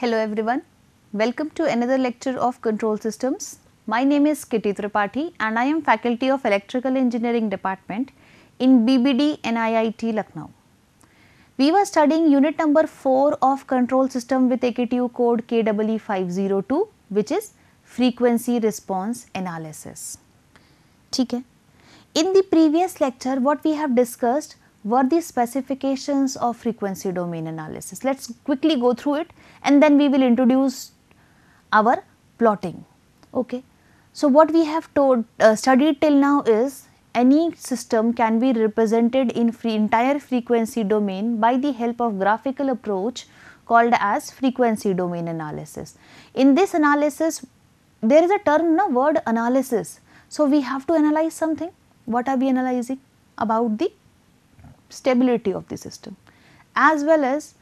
Hello everyone. Welcome to another lecture of Control Systems. My name is Kitty Tripathi and I am faculty of Electrical Engineering Department in BBD NIIT Lucknow. We were studying unit number 4 of control system with AKTU code KWE502 which is frequency response analysis. Okay. In the previous lecture what we have discussed were the specifications of frequency domain analysis. Let us quickly go through it and then we will introduce our plotting. Okay. So, what we have told, uh, studied till now is any system can be represented in free entire frequency domain by the help of graphical approach called as frequency domain analysis. In this analysis, there is a term, na, word analysis. So, we have to analyze something. What are we analyzing? About the stability of the system as well as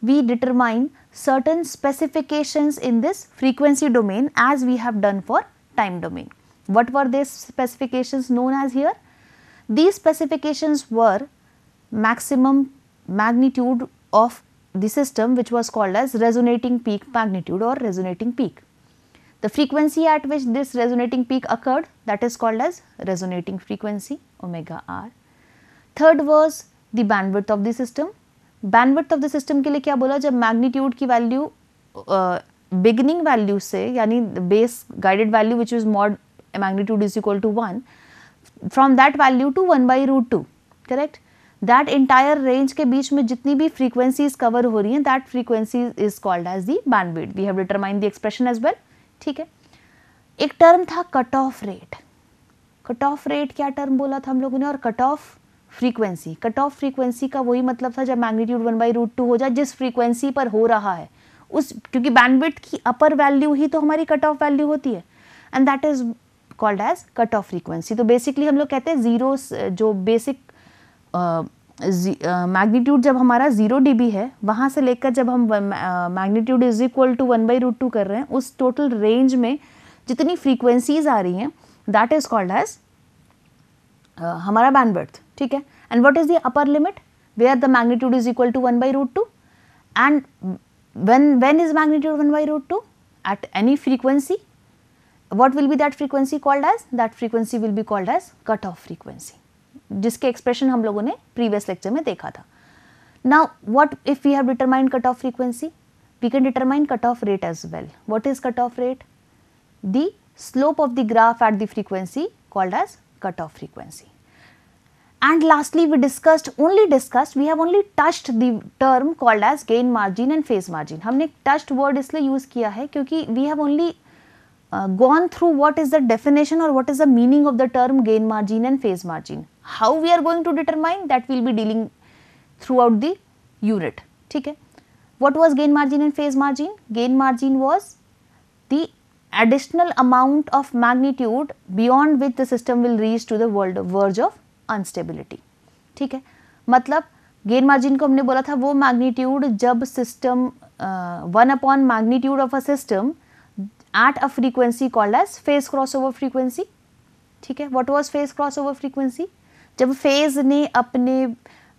we determine certain specifications in this frequency domain as we have done for time domain. What were these specifications known as here? These specifications were maximum magnitude of the system which was called as resonating peak magnitude or resonating peak. The frequency at which this resonating peak occurred that is called as resonating frequency omega r third was the bandwidth of the system bandwidth of the system के लिए क्या बोला जब magnitude की value beginning value से यानी base guided value which is mod magnitude is equal to one from that value to one by root two correct that entire range के बीच में जितनी भी फ्रीक्वेंसीज कवर हो रही हैं that frequency is called as the bandwidth we have determine the expression as well ठीक है एक टर्म था cut off rate cut off rate क्या टर्म बोला था हम लोगों ने और cut off frequency cut off frequency का वही मतलब था जब magnitude one by root two हो जाए जिस फ्रीक्वेंसी पर हो रहा है उस क्योंकि बैंडविड्थ की अपर वैल्यू ही तो हमारी कट ऑफ वैल्यू होती है and that is called as cut off frequency तो बेसिकली हम लोग कहते हैं जीरो जो बेसिक मैग्नीट्यूड जब हमारा जीरो डी है वहाँ से लेकर जब हम magnitude is equal to one by root two कर रहे हैं उस टोटल रेंज में जितनी फ्रीक्वेंसीज आ रही हैं दैट इज़ कॉल्ड एज हमारा बैंडविड्थ ठीक है and what is the upper limit where the magnitude is equal to one by root when when is magnitude 1 by root 2 at any frequency what will be that frequency called as that frequency will be called as cut off frequency जिसके expression हम लोगों previous lecture में देखा था now what if we have determined cut off frequency we can determine cut off rate as well what is cut off rate the slope of the graph at the frequency called as cutoff frequency. And lastly, we discussed only discussed we have only touched the term called as gain margin and phase margin. हमने touched word इसलिए use किया है क्योंकि we have only uh, gone through what is the definition or what is the meaning of the term gain margin and phase margin. How we are going to determine that we will be dealing throughout the unit. ठीक है. What was gain margin and phase margin? Gain margin was the additional amount of magnitude beyond which the system will reach to the world verge of instability, ठीक है मतलब gain margin को हमने बोला था वो magnitude जब system one upon magnitude of a system at a frequency called as phase crossover frequency. ठीक है what was phase crossover frequency? जब phase ने अपने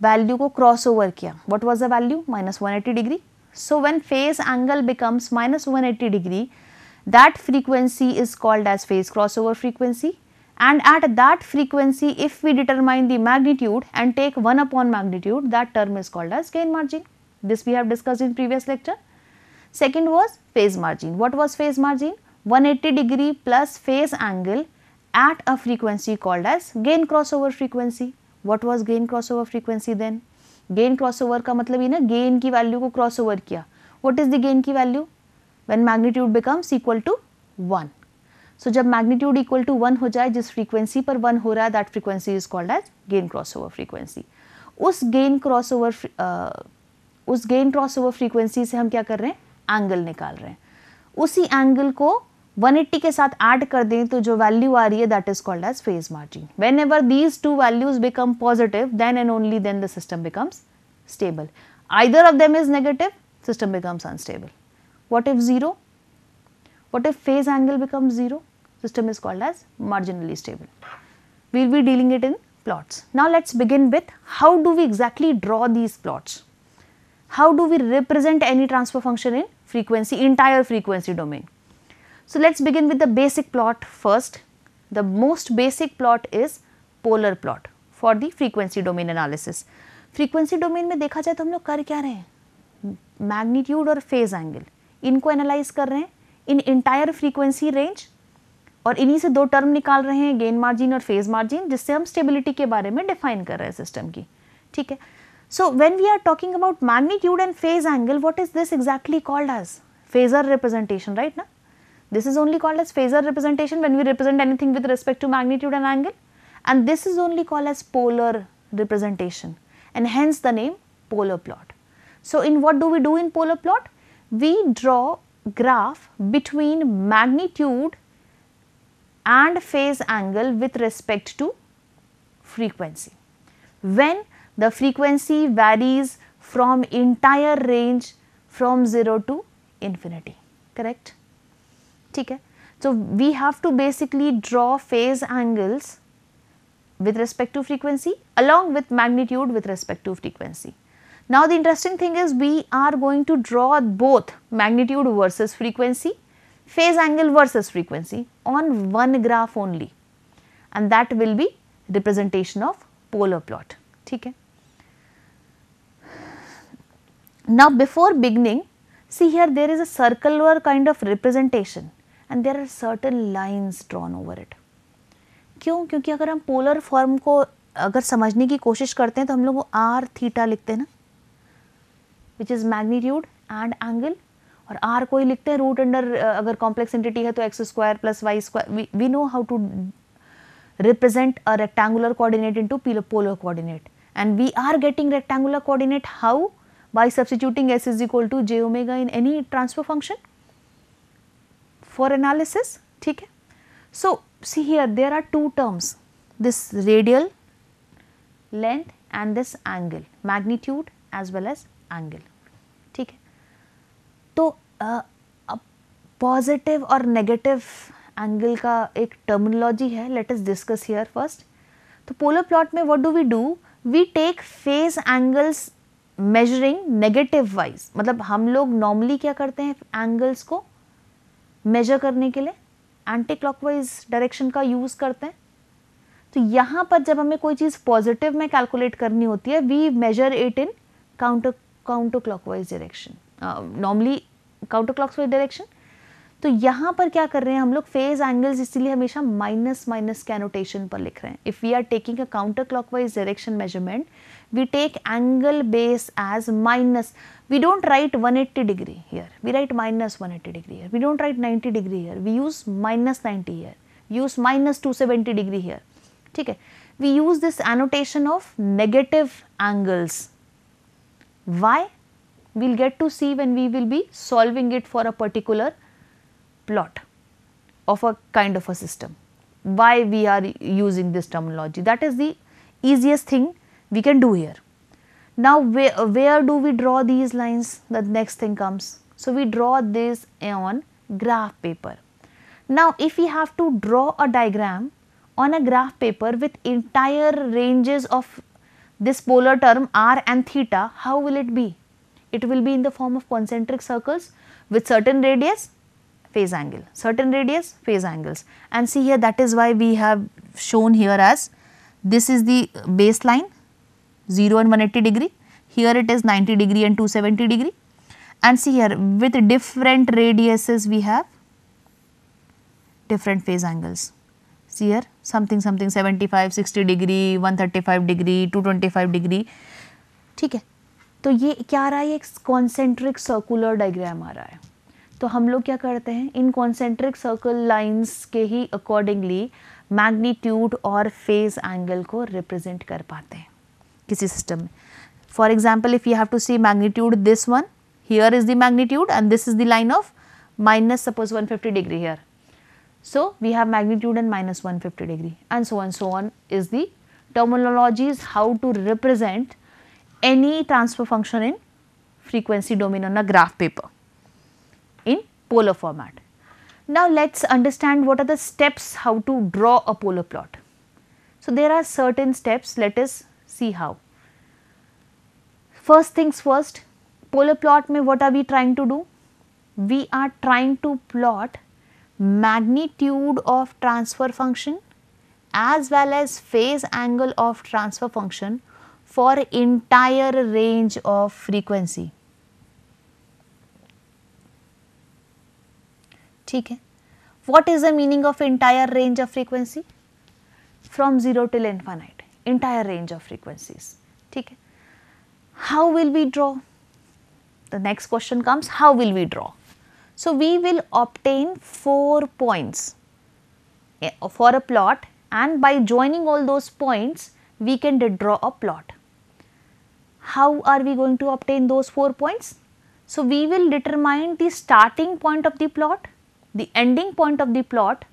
value को crossover किया what was the value? minus 180 degree. so when phase angle becomes minus 180 degree that frequency is called as phase crossover frequency and at that frequency if we determine the magnitude and take 1 upon magnitude that term is called as gain margin. This we have discussed in previous lecture. Second was phase margin. What was phase margin? 180 degree plus phase angle at a frequency called as gain crossover frequency. What was gain crossover frequency then? Gain crossover का मतलब ये ना gain की value को crossover किया. What is the gain की value? when magnitude becomes equal to 1. So, जब magnitude equal to 1 हो जाए जिस frequency पर 1 हो रहा है that frequency is called as gain crossover frequency. उस gain crossover uh, उस gain crossover frequency से हम क्या कर रहे हैं angle निकाल रहे हैं उसी angle को 180 के साथ ऐड कर दें तो जो वैल्यू आ रही है that is called as phase margin whenever these two values become positive then and only then the system becomes stable either of them is negative system becomes unstable What if 0? What if phase angle becomes 0? System is called as marginally stable. We will be dealing it in plots. Now let us begin with how do we exactly draw these plots? How do we represent any transfer function in frequency, entire frequency domain? So let us begin with the basic plot first. The most basic plot is polar plot for the frequency domain analysis. Frequency domain में देखा जाए तो हम लोग कर क्या रहे Magnitude or phase angle. इनको एनालाइज कर रहे हैं इन इंटायर फ्रीक्वेंसी रेंज और इन्हीं से दो टर्म निकाल रहे हैं गेन मार्जिन और फेज मार्जिन जिससे हम स्टेबिलिटी के बारे में डिफाइन कर रहे हैं सिस्टम की ठीक है so when we are talking about magnitude and phase angle what is this exactly called as phasor representation right ना this is only called as phasor representation when we represent anything with respect to magnitude and angle and this is only called as polar representation and hence the name polar plot so in what do we do in polar plot we draw graph between magnitude and phase angle with respect to frequency. When the frequency varies from entire range from 0 to infinity, correct? Okay. So, we have to basically draw phase angles with respect to frequency along with magnitude with respect to frequency. Now the interesting thing is we are going to draw both magnitude versus frequency, phase angle versus frequency on one graph only and that will be representation of polar plot. ठीक Now before beginning see here there is a circular kind of representation and there are certain lines drawn over it. क्यों क्योंकि अगर हम polar form को अगर समझने की कोशिश करते हैं तो हम लोग थीटा लिखते हैं ना which is magnitude and angle और आर कोई लिखते हैं रूट अंडर अगर कॉम्प्लेक्स एंटिटी है तो X square plus Y square we know how to represent a rectangular coordinate into to polar coordinate and we are getting rectangular coordinate how by substituting S is equal to J omega in any transfer function for analysis ठीक है so see here there are two terms this radial length and this angle magnitude as well as angle तो positive और negative angle का एक terminology है let us discuss here first तो polar plot में what do we do we take phase angles measuring negative wise मतलब हम लोग नॉर्मली क्या करते हैं एंगल्स को मेजर करने के लिए एंटी क्लॉकवाइज डायरेक्शन का यूज़ करते हैं तो यहाँ पर जब हमें कोई चीज़ पॉजिटिव में कैलकुलेट करनी होती है we measure it in counter counter clockwise direction normally counter clockwise direction तो यहाँ पर क्या कर रहे हैं हम लोग फेज एंगल्स इसीलिए हमेशा माइनस माइनस के एनोटेशन पर लिख रहे हैं if we are taking a counter clockwise direction measurement we take angle base as minus we don't write 180 degree here we write minus 180 degree here we don't write 90 degree here we use minus ninety here use minus two seventy degree here ठीक है we use this annotation of negative angles why we will get to see when we will be solving it for a particular plot of a kind of a system. Why we are using this terminology that is the easiest thing we can do here. Now where, where do we draw these lines the next thing comes. So, we draw this on graph paper. Now if we have to draw a diagram on a graph paper with entire ranges of this polar term r and theta how will it be? It will be in the form of concentric circles with certain radius, phase angle, certain radius, phase angles. And see here that is why we have shown here as this is the baseline 0 and 180 degree, here it is 90 degree and 270 degree. And see here with different radiuses we have different phase angles See here something something 75 60 degree 135 degree 225 degree ठीक है तो ये क्या आ रहा है एक concentric circular diagram आ रहा है तो हम लोग क्या करते हैं इन कॉन्सेंट्रिक सर्कल लाइंस के ही अकॉर्डिंगली मैग्नीट्यूड और फेज एंगल को रिप्रेजेंट कर पाते हैं किसी सिस्टम में for example if you have to see magnitude this one here is the magnitude and this is the line of minus minus suppose 150 degree here. So, we have magnitude and minus 150 degree and so on so one is the is how to represent any transfer function in frequency domain on a graph paper in polar format. Now, let us understand what are the steps how to draw a polar plot. So, there are certain steps let us see how. First things first polar plot may what are we trying to do? We are trying to plot magnitude of transfer function as well as phase angle of transfer function for entire range of frequency. ठीक है what is the meaning of entire range of frequency? From 0 till infinite, entire range of frequencies. ठीक है How will we draw? The next question comes, how will we draw? So, we will obtain 4 points for a plot and by joining all those points, we can draw a plot how are we going to obtain those 4 points? So, we will determine the starting point of the plot, the ending point of the plot,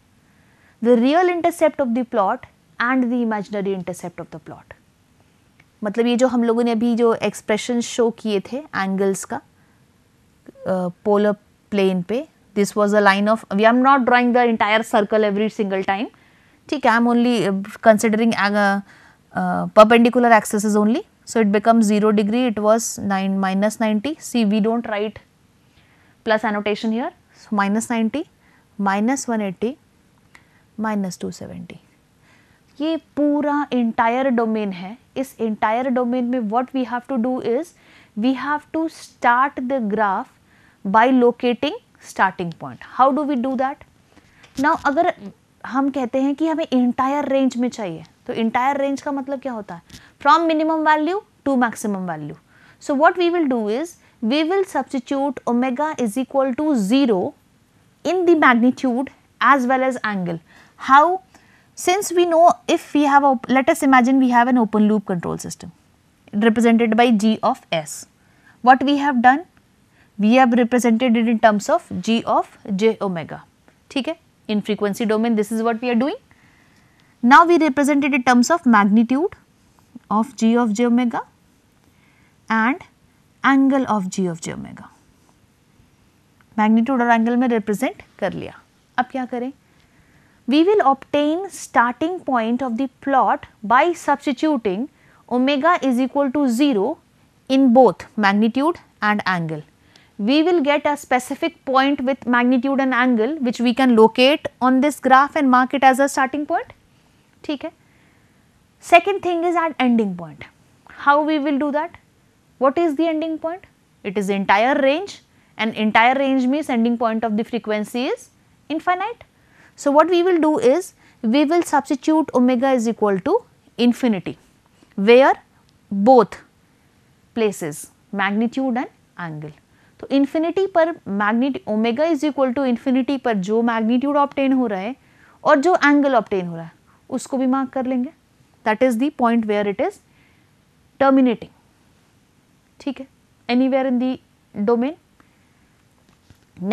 the real intercept of the plot and the imaginary intercept of the plot. मतलब ये जो हम लोगों ने अभी जो expression show किए थे एंगल्स का पोलर uh, प्लेन पे this was a line of we am not drawing the entire circle every single time ठीक है I am only considering perpendicular axis only So it becomes 0 degree, it was 9 minus 90. See, we do not write plus annotation here. So minus 90, minus 180, minus 270. ये पूरा entire domain है इस entire domain में what we have to do is we have to start the graph by locating starting point. How do we do that? Now अगर हम कहते हैं कि हमें entire range में चाहिए तो entire range का मतलब क्या होता है from minimum value to maximum value so what we will do is we will substitute omega is equal to 0 in the magnitude as well as angle. How? Since we know if we have a, let us imagine we have an open loop control system represented by g of s. What we have done? We have represented it in terms of g of j omega. Okay? In frequency domain, this is what we are doing. Now we represent it in terms of magnitude of g of j omega and angle of g of j omega. Magnitude or angle में represent कर लिया अब क्या करें We will obtain starting point of the plot by substituting omega is equal to 0 in both magnitude and angle. We will get a specific point with magnitude and angle which we can locate on this graph and mark it as a starting point ठीक है second thing is at ending point how we will do that what is the ending point it is entire range and entire range means ending point of the frequency is infinite so what we will do is we will substitute omega is equal to infinity where both places magnitude and angle तो infinity पर मैग्नीट omega is equal to infinity पर जो magnitude obtain हो रहा है और जो एंगल ऑप्टेन हो रहा है उसको भी मार्क कर लेंगे that is the point where it ठीक है anywhere in the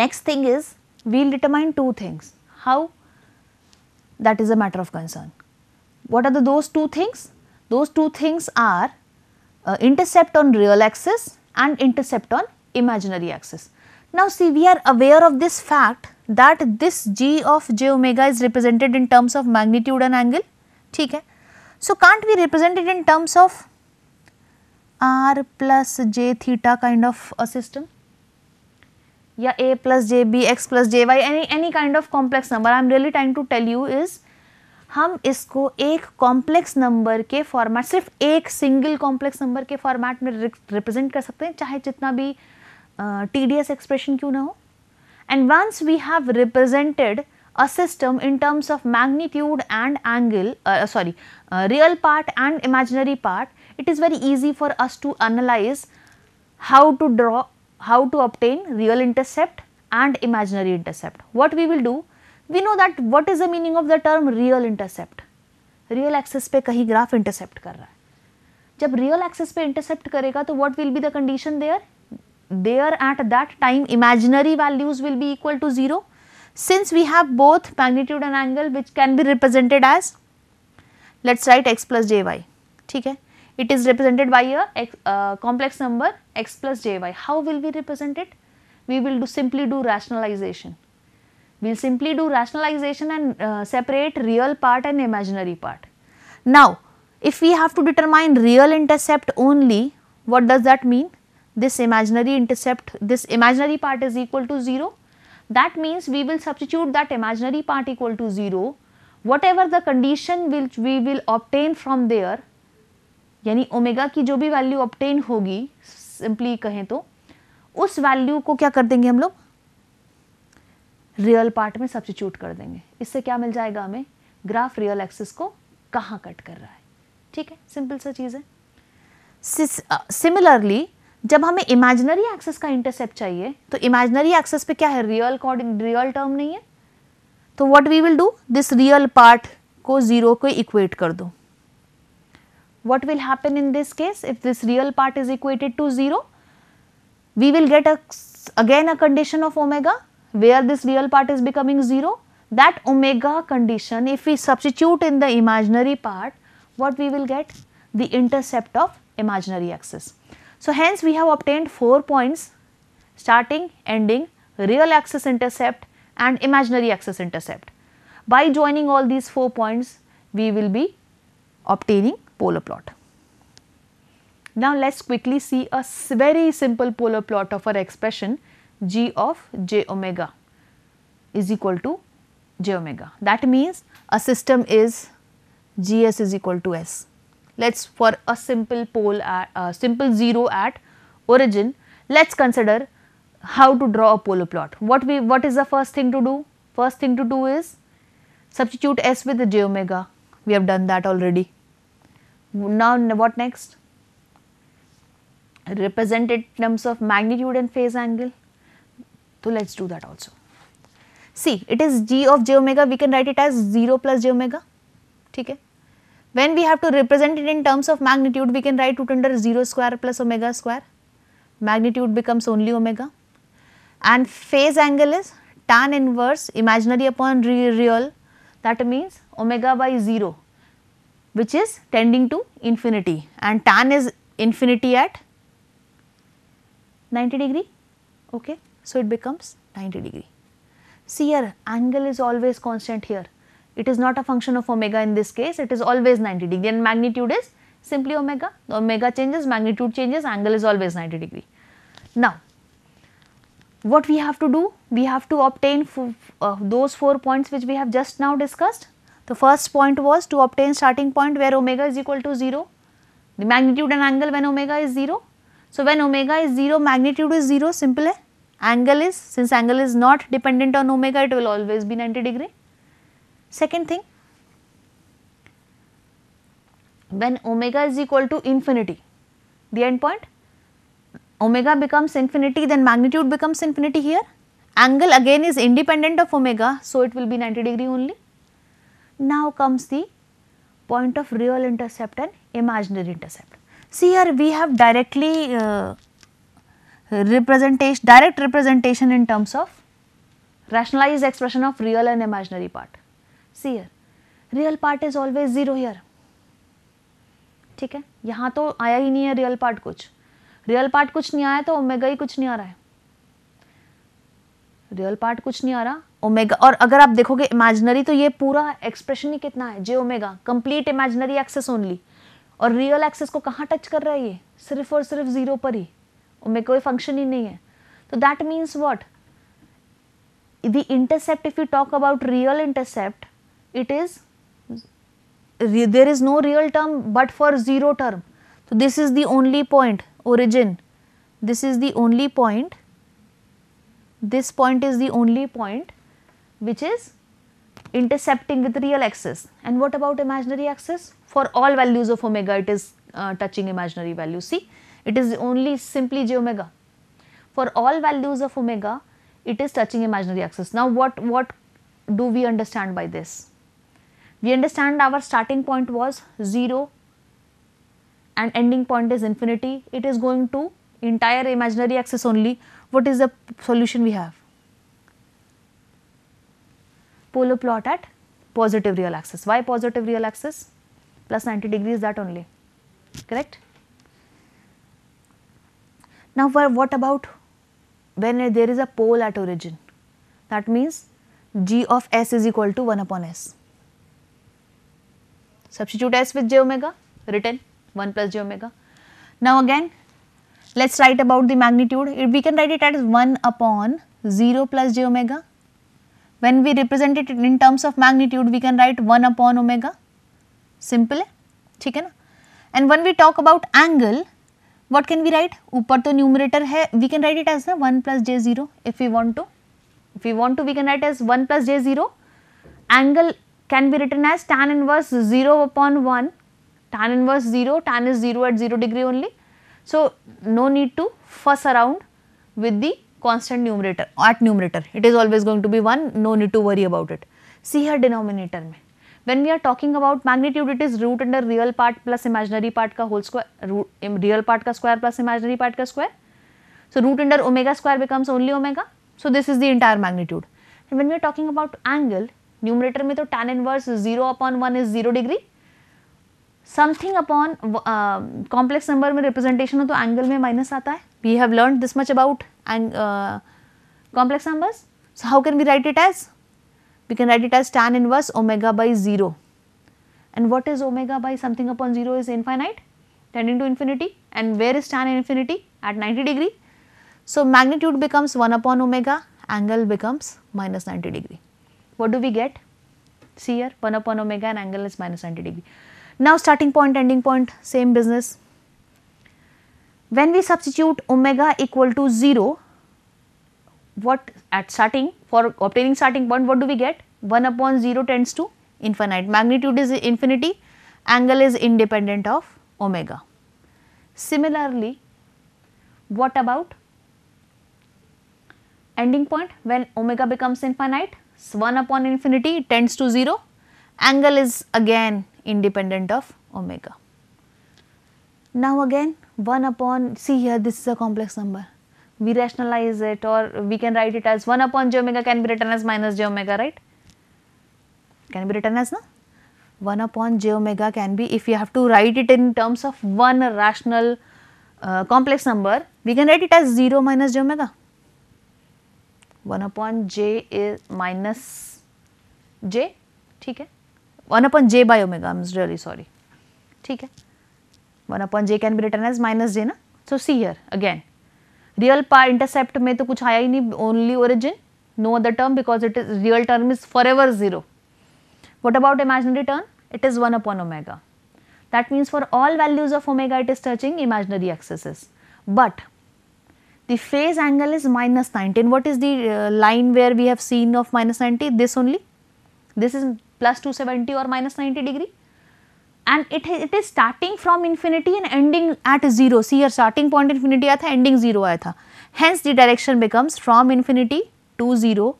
next thing is we will determine two things how that is a matter of concern what are the those two things those two things are uh, intercept on real axis and intercept on imaginary axis now see we are aware of this fact that this g of j omega is represented in terms of magnitude and angle ठीक है. So, can't be represented in terms of r plus j theta kind of a system या a plus j b x plus j y any any kind of complex number I am really trying to tell you is हम इसको एक complex number के format सिर्फ एक single complex number के format में represent कर सकते हैं चाहे जितना भी टी डी एक्सप्रेशन क्यों ना हो And once we have represented a system in terms of magnitude and angle, uh, uh, sorry, uh, real part and imaginary part, it is very easy for us to analyze how to draw, how to obtain real intercept and imaginary intercept. What we will do? We know that what is the meaning of the term real intercept? Real axis पे कहीं graph intercept कर रहा है. जब real axis पे intercept करेगा तो what will be the condition there? there at that time imaginary values will be equal to 0 since we have both magnitude and angle which can be represented as let us write x plus jy it is represented by a uh, complex number x plus jy how will we represent it we will do simply do rationalization we will simply do rationalization and uh, separate real part and imaginary part now if we have to determine real intercept only what does that mean this imaginary intercept this imaginary part is equal to 0 that means we will substitute that imaginary part equal to 0 whatever the condition which we will obtain from there yani omega ki jo bhi value obtain hogi simply kahe to us value ko kya kar denge hum log real part में substitute कर देंगे इससे क्या मिल जाएगा हमें graph real axis को कहाँ cut कर रहा है ठीक है सिंपल सा चीज़ है सिमिलरली जब हमें इमेजनरी एक्सेस का इंटरसेप्ट चाहिए तो इमेजनरी एक्सेस पे क्या है रियल रियल टर्म नहीं है तो what we will do this real part को जीरो को इक्वेट कर दो what will happen in this case if this real part is equated to zero we will get again a condition of omega where this real part is becoming zero that omega condition if you substitute in the imaginary part what we will get the intercept of imaginary axis So, hence we have obtained 4 points starting, ending, real axis intercept and imaginary axis intercept. By joining all these 4 points we will be obtaining polar plot. Now, let us quickly see a very simple polar plot of our expression g of j omega is equal to j omega. That means, a system is gs is equal to s let us for a simple pole at uh, simple 0 at origin let us consider how to draw a polar plot. What we what is the first thing to do? First thing to do is substitute s with j omega we have done that already. Now what next? Represent it in terms of magnitude and phase angle. So let us do that also. See it is g of j omega we can write it as 0 plus j omega ठीक है when we have to represent it in terms of magnitude, we can write root under 0 square plus omega square. Magnitude becomes only omega. And phase angle is tan inverse imaginary upon real that means omega by 0 which is tending to infinity and tan is infinity at 90 degree okay so it becomes 90 degree see here angle is always constant here it is not a function of omega in this case, it is always 90 degree and magnitude is simply omega. The omega changes, magnitude changes, angle is always 90 degree. Now, what we have to do? We have to obtain uh, those 4 points which we have just now discussed. The first point was to obtain starting point where omega is equal to 0, the magnitude and angle when omega is 0. So, when omega is 0, magnitude is 0, simple. Angle is, since angle is not dependent on omega, it will always be 90 degree. Second thing, when omega is equal to infinity, the end point omega becomes infinity then magnitude becomes infinity here. Angle again is independent of omega so it will be 90 degree only. Now comes the point of real intercept and imaginary intercept. See here we have directly uh, representation direct representation in terms of rationalized expression of real and imaginary part. See here real part is always zero here ठीक है यहां तो आया ही नहीं है real part कुछ real part कुछ नहीं आया तो ओमेगा ही कुछ नहीं आ रहा है रियल पार्ट कुछ नहीं आ रहा ओमेगा और अगर आप देखोगे इमेजनरी तो ये पूरा एक्सप्रेशन ही कितना है j omega complete imaginary axis only और रियल एक्सेस को कहाँ टच कर रहा है ये सिर्फ और सिर्फ जीरो पर ही ओमेगा कोई फंक्शन ही नहीं है तो that means what the intercept if you talk about real intercept it is there is no real term but for 0 term. So, this is the only point origin, this is the only point, this point is the only point which is intercepting with real axis and what about imaginary axis? For all values of omega it is uh, touching imaginary value see it is only simply j omega. For all values of omega it is touching imaginary axis. Now what, what do we understand by this? We understand our starting point was 0 and ending point is infinity. It is going to entire imaginary axis only. What is the solution we have? Polar plot at positive real axis. Why positive real axis? Plus 90 degrees that only, correct? Now, what about when there is a pole at origin? That means g of s is equal to 1 upon s. substitute s with j omega written 1 plus j omega. Now again let's write about the magnitude we can write it as 1 upon 0 plus j omega. When we represent it in terms of magnitude we can write 1 upon omega simple theek hai na and when we talk about angle what can we write upar to numerator hai we can write it as ना 1 plus j 0 if we want to if we want to we can write as 1 plus j 0 angle can be written as tan inverse 0 upon 1, tan inverse 0, tan is 0 at 0 degree only. So, no need to fuss around with the constant numerator at numerator it is always going to be 1 no need to worry about it. See here denominator mein. when we are talking about magnitude it is root under real part plus imaginary part ka whole square root, real part ka square plus imaginary part ka square. So, root under omega square becomes only omega. So, this is the entire magnitude and when we are talking about angle numerator में तो tan inverse zero upon one is zero degree something upon complex number में representation हो तो angle में minus आता है we have learn this much about complex number so how can be write it as we can write it as tan inverse omega by zero and what is omega by something upon zero is infinite tending to infinity and where is ten infinity at ninety degree so magnitude becomes one upon omega angle becomes minus ninety degree what do we get? See here 1 upon omega and angle is minus 90 degree. Now starting point, ending point, same business. When we substitute omega equal to 0, what at starting for obtaining starting point what do we get 1 upon 0 tends to infinite magnitude is infinity angle is independent of omega similarly what about ending point when omega becomes infinite so 1 upon infinity tends to 0, angle is again independent of omega. Now again 1 upon, see here this is a complex number, we rationalize it or we can write it as 1 upon j omega can be written as minus j omega, right? Can be written as no? 1 upon j omega can be, if you have to write it in terms of one rational uh, complex number, we can write it as 0 minus j omega one upon j is minus j ठीक है one upon j by omega I am really sorry ठीक है one upon j can be written as minus j ना so see here again real part intercept में तो कुछ आया ही नहीं only origin no other term because it is real term is forever zero जीरो what about imaginary term it is one upon omega that means for all values of omega it is touching imaginary axis but the phase angle is minus 90 what is the uh, line where we have seen of minus 90 this only this is plus 270 or minus 90 degree and it, it is starting from infinity and ending at 0 see your starting point infinity aaya tha ending 0 aaya tha hence the direction becomes from infinity to 0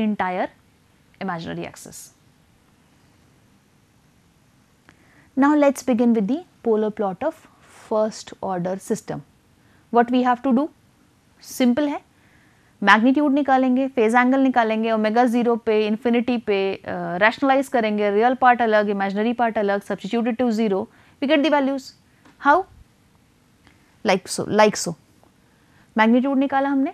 entire imaginary axis. Now let us begin with the polar plot of first order system. What we have to do? Simple है magnitude निकालेंगे phase angle निकालेंगे omega zero पे infinity पे rationalise uh, करेंगे real part अलग imaginary part अलग substituted to zero we get the values how like so like so magnitude निकाला हमने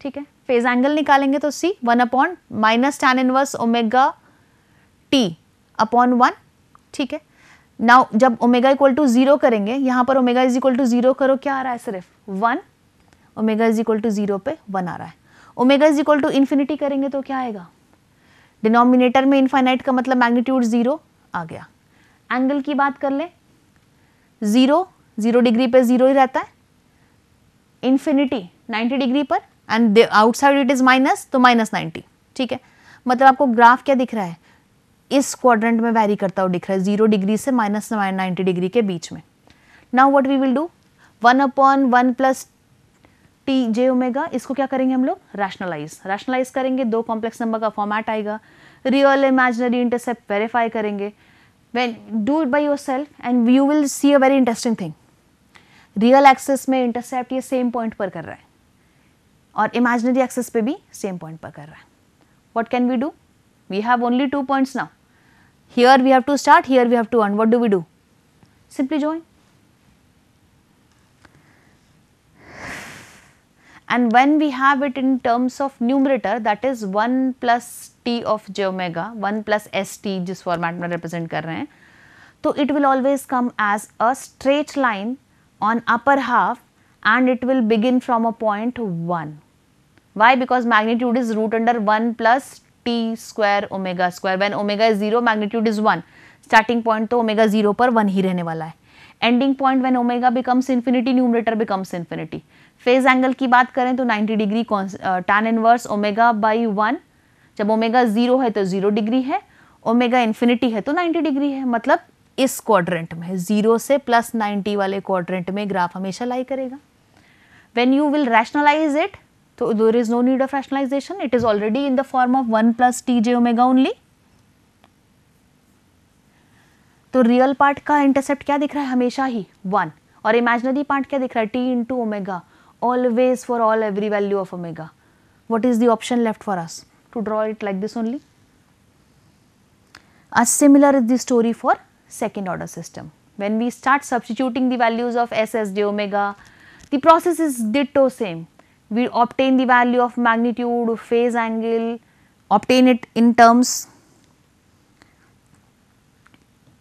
ठीक है फेज एंगल निकालेंगे तो see one upon minus tan inverse omega T upon one ठीक है नाउ जब ओमेगा इक्वल टू ज़ीरो करेंगे यहाँ पर omega is equal to zero करो क्या आ रहा है सिर्फ one omega is equal to zero पे वन आ रहा है omega is equal to infinity करेंगे तो क्या आएगा डिनोमिनेटर में इन्फाइनाइट का मतलब मैग्नीट्यूड ज़ीरो आ गया एंगल की बात कर लें ज़ीरो ज़ीरो डिग्री पे ज़ीरो ही रहता है इन्फिनिटी नाइन्टी डिग्री पर and outside it is minus तो माइनस नाइन्टी ठीक है मतलब आपको ग्राफ क्या दिख रहा है इस क्वाड्रेंट में वैरी करता हुआ दिख रहा है जीरो डिग्री से माइनस नाइन्टी डिग्री के बीच में now what we will do one upon one plus T j omega इसको क्या करेंगे हम लोग रैशनलाइज रैशनलाइज करेंगे दो कॉम्प्लेक्स नंबर का फॉर्मेट आएगा रियल इमेजनरी इंटरसेप्ट वेरीफाई करेंगे when do it by yourself and you will see a very interesting thing real axis में इंटरसेप्ट ये सेम पॉइंट पर कर रहा है और इमेजनरी एक्सेस पे भी सेम पॉइंट पर कर रहा है what can we do we have only two points now here we have to start here we have to अन what do we do simply join and when we have it in terms of numerator that is 1 plus t of j omega 1 plus s t just format में represent कर रहे it will always come as a straight line on upper half and it will begin from a point 1. Why? Because magnitude is root under 1 plus t square omega square when omega is 0 magnitude is 1 starting point to omega 0 per 1 ही रहने wala hai. ending point when omega becomes infinity numerator becomes infinity. Phase angle की बात करें तो 90 degree tan inverse omega by one जब omega zero है तो zero degree है omega infinity है तो 90 डिग्री है मतलब इस क्वाड्रेंट में ज़ीरो से प्लस 90 वाले क्वाड्रेंट में ग्राफ हमेशा लाई करेगा when you will rationalise it तो there is no need of rationalisation it is already in the form of one plus T j omega only तो रियल पार्ट का intercept क्या दिख रहा है हमेशा ही वन और इमेजनरी पार्ट क्या दिख रहा है T into omega always for all every value of omega. What is the option left for us? To draw it like this only. As similar is the story for second order system. When we start substituting the values of S, S, J, omega, the process is ditto same. We obtain the value of magnitude, phase angle, obtain it in terms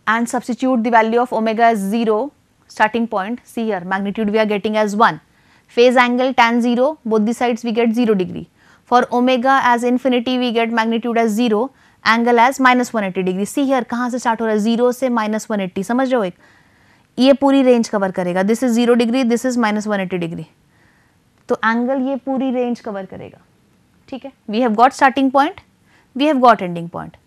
and substitute the value of omega as 0 starting point see here magnitude we are getting as 1 phase angle tan 0 both the sides we get 0 degree for omega as infinity we get magnitude as 0 angle as minus 180 degree see here kahan se start ho raha hai 0 se minus 180 samajh jao एक ये पूरी range cover करेगा this is zero degree this is minus one eighty degree तो angle ये पूरी range cover करेगा ठीक है we have got starting point we have got ending point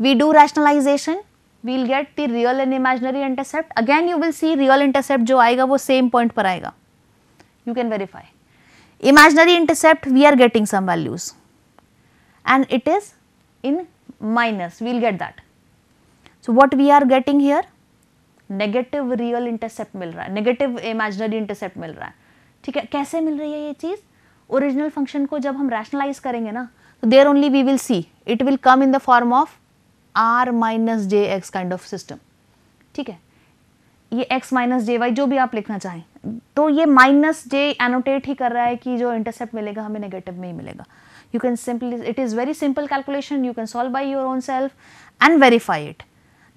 we do rationalisation we'll get the real and imaginary intercept again you will see real intercept जो आएगा वो same point पर आएगा you can verify. Imaginary intercept we are getting some values and it is in minus we will get that. So, what we are getting here negative real intercept मिल रहा है negative imaginary intercept मिल रहा है ठीक है कैसे मिल रही है ये चीज़ ओरिजिनल फंक्शन को जब हम रैशनलाइज करेंगे ना तो there only we will see it will come in the form of R minus j X kind of system ठीक है ये x माइनस जे वाई जो भी आप लिखना चाहें तो ये माइनस जे एनोटेट ही कर रहा है कि जो इंटरसेप्ट मिलेगा हमें नेगेटिव में ही मिलेगा you can simply it is very simple calculation you can solve by your own self and verify it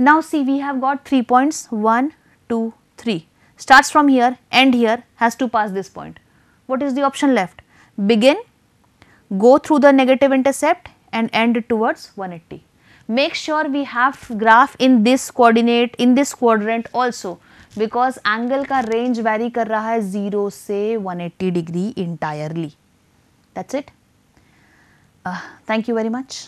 now see we have got three points one two three start from here and here has to pass this point what is the option left begin go through the negative intercept and end towards one eighty make sure we have graph in this coordinate in this quadrant also because angle का range vary कर रहा है zero से 180 degree entirely that's it thank you very much